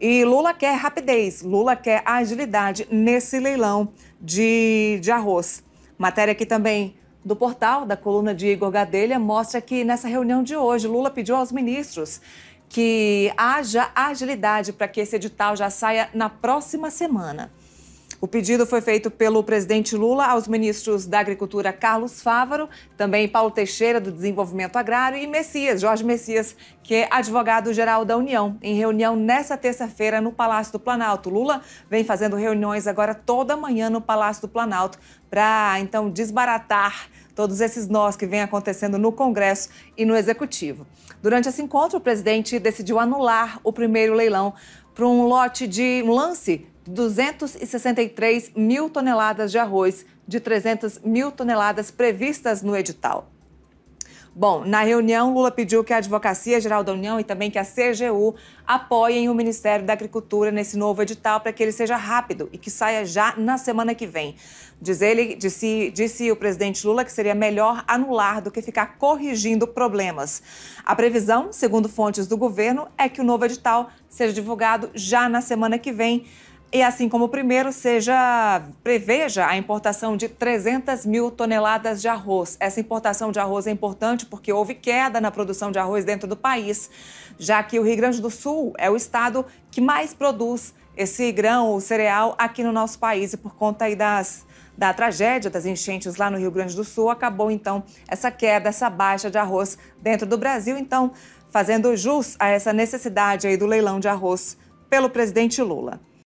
E Lula quer rapidez, Lula quer agilidade nesse leilão de, de arroz. Matéria aqui também do portal da coluna de Igor Gadelha mostra que nessa reunião de hoje, Lula pediu aos ministros que haja agilidade para que esse edital já saia na próxima semana. O pedido foi feito pelo presidente Lula aos ministros da Agricultura Carlos Fávaro, também Paulo Teixeira, do Desenvolvimento Agrário, e Messias, Jorge Messias, que é advogado-geral da União, em reunião nesta terça-feira no Palácio do Planalto. Lula vem fazendo reuniões agora toda manhã no Palácio do Planalto para então desbaratar todos esses nós que vem acontecendo no Congresso e no Executivo. Durante esse encontro, o presidente decidiu anular o primeiro leilão para um lote de um lance 263 mil toneladas de arroz de 300 mil toneladas previstas no edital. Bom, na reunião, Lula pediu que a Advocacia Geral da União e também que a CGU apoiem o Ministério da Agricultura nesse novo edital para que ele seja rápido e que saia já na semana que vem. Diz ele, disse, disse o presidente Lula que seria melhor anular do que ficar corrigindo problemas. A previsão, segundo fontes do governo, é que o novo edital seja divulgado já na semana que vem. E assim como o primeiro, seja preveja a importação de 300 mil toneladas de arroz. Essa importação de arroz é importante porque houve queda na produção de arroz dentro do país, já que o Rio Grande do Sul é o estado que mais produz esse grão ou cereal aqui no nosso país. E por conta aí das, da tragédia das enchentes lá no Rio Grande do Sul, acabou então essa queda, essa baixa de arroz dentro do Brasil. Então, fazendo jus a essa necessidade aí do leilão de arroz pelo presidente Lula.